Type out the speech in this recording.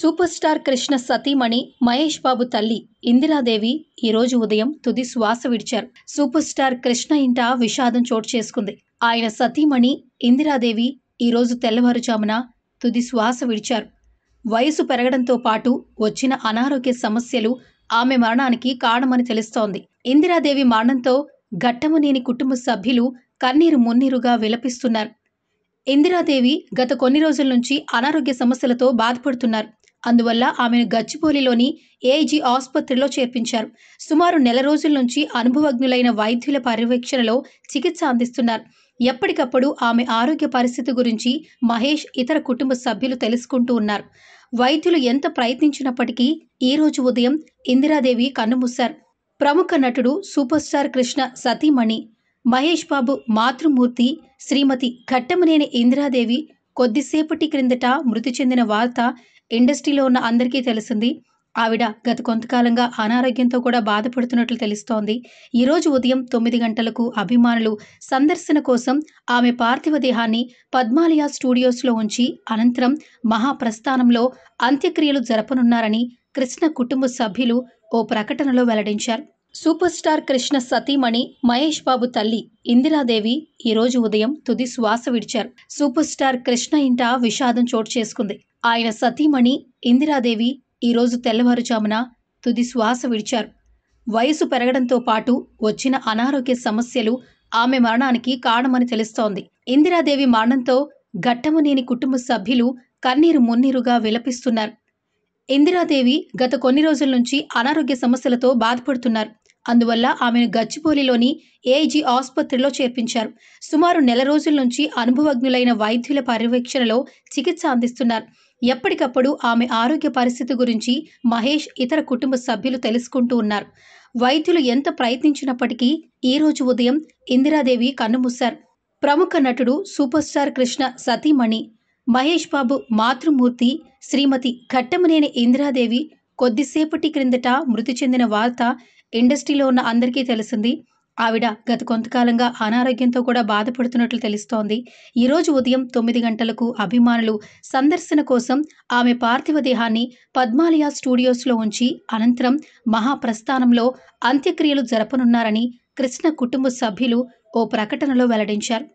super star Krishna సతీమణి మహేష్ బాబు తల్లి ఇందిరాదేవి ఈరోజు ఉదయం తుది శ్వాస విడిచారు సూపర్ స్టార్ కృష్ణ ఇంట విషాదం చోటు చేసుకుంది ఆయన సతీమణి ఇందిరాదేవి ఈరోజు తెల్లవారుజామున తుది శ్వాస విడిచారు వయసు పెరగడంతో పాటు వచ్చిన అనారోగ్య సమస్యలు ఆమె మరణానికి కారణమని తెలుస్తోంది ఇందిరాదేవి మరణంతో ఘట్టమనేని కుటుంబ సభ్యులు కన్నీరు మున్నీరుగా విలపిస్తున్నారు ఇందిరాదేవి గత కొన్ని రోజుల నుంచి అనారోగ్య సమస్యలతో బాధపడుతున్నారు అందువల్ల ఆమెను గచ్చిబౌలిలోని ఏజీ ఆసుపత్రిలో చేర్పించారు సుమారు నెల రోజుల నుంచి అనుభవజ్ఞులైన వైద్యుల పర్యవేక్షణలో చికిత్స అందిస్తున్నారు ఎప్పటికప్పుడు ఆమె ఆరోగ్య పరిస్థితి గురించి మహేష్ ఇతర కుటుంబ సభ్యులు తెలుసుకుంటూ ఉన్నారు వైద్యులు ఎంత ప్రయత్నించినప్పటికీ ఈ రోజు ఉదయం ఇందిరాదేవి కన్నుమూశారు ప్రముఖ నటుడు సూపర్ స్టార్ కృష్ణ సతీమణి మహేష్ బాబు మాతృమూర్తి శ్రీమతి ఘట్టమనేని ఇందిరాదేవి కొద్దిసేపటి క్రిందట మృతి చెందిన వార్త ఇండస్ట్రీలో ఉన్న అందరికీ తెలిసింది ఆవిడ గత కొంతకాలంగా అనారోగ్యంతో కూడా బాధపడుతున్నట్లు తెలుస్తోంది ఈరోజు ఉదయం తొమ్మిది గంటలకు అభిమానులు సందర్శన కోసం ఆమె పార్థివ దేహాన్ని పద్మాలయ స్టూడియోస్లో ఉంచి అనంతరం మహాప్రస్థానంలో అంత్యక్రియలు జరపనున్నారని కృష్ణ కుటుంబ సభ్యులు ఓ ప్రకటనలో వెల్లడించారు సూపర్ స్టార్ కృష్ణ సతీమణి మహేష్ బాబు తల్లి ఇందిరాదేవి ఈరోజు ఉదయం తుది శ్వాస విడిచారు సూపర్ స్టార్ కృష్ణ ఇంట విషాదం చోటు చేసుకుంది ఆయన సతీమణి ఇందిరాదేవి ఈరోజు తెల్లవారుజామున తుది శ్వాస విడిచారు వయసు పెరగడంతో పాటు వచ్చిన అనారోగ్య సమస్యలు ఆమె మరణానికి కారణమని తెలుస్తోంది ఇందిరాదేవి మరణంతో ఘట్టమనేని కుటుంబ సభ్యులు కన్నీరు మున్నీరుగా విలపిస్తున్నారు ఇందిరాదేవి గత కొన్ని రోజుల నుంచి అనారోగ్య సమస్యలతో బాధపడుతున్నారు అందువల్ల ఆమెను గచ్చిపోలిలోని ఏజీ ఆసుపత్రిలో చేర్పించారు సుమారు నెల రోజుల నుంచి అనుభవజ్ఞులైన వైద్యుల పర్యవేక్షణలో చికిత్స అందిస్తున్నారు ఎప్పటికప్పుడు ఆమె ఆరోగ్య పరిస్థితి గురించి మహేష్ ఇతర కుటుంబ సభ్యులు తెలుసుకుంటూ ఉన్నారు వైద్యులు ఎంత ప్రయత్నించినప్పటికీ ఈ రోజు ఉదయం ఇందిరాదేవి కన్నుమూశారు ప్రముఖ నటుడు సూపర్ స్టార్ కృష్ణ సతీమణి మహేష్ బాబు మాతృమూర్తి శ్రీమతి ఘట్టమనేని ఇందిరాదేవి కొద్దిసేపటి క్రిందట మృతి చెందిన వార్త ఇండస్ట్రీలో ఉన్న అందరికీ తెలిసింది ఆవిడ గత కొంతకాలంగా అనారోగ్యంతో కూడా బాధపడుతున్నట్లు తెలుస్తోంది ఈరోజు ఉదయం తొమ్మిది గంటలకు అభిమానులు సందర్శన కోసం ఆమె పార్థివ దేహాన్ని పద్మాలయ స్టూడియోస్లో ఉంచి అనంతరం మహాప్రస్థానంలో అంత్యక్రియలు జరపనున్నారని కృష్ణ కుటుంబ సభ్యులు ఓ ప్రకటనలో వెల్లడించారు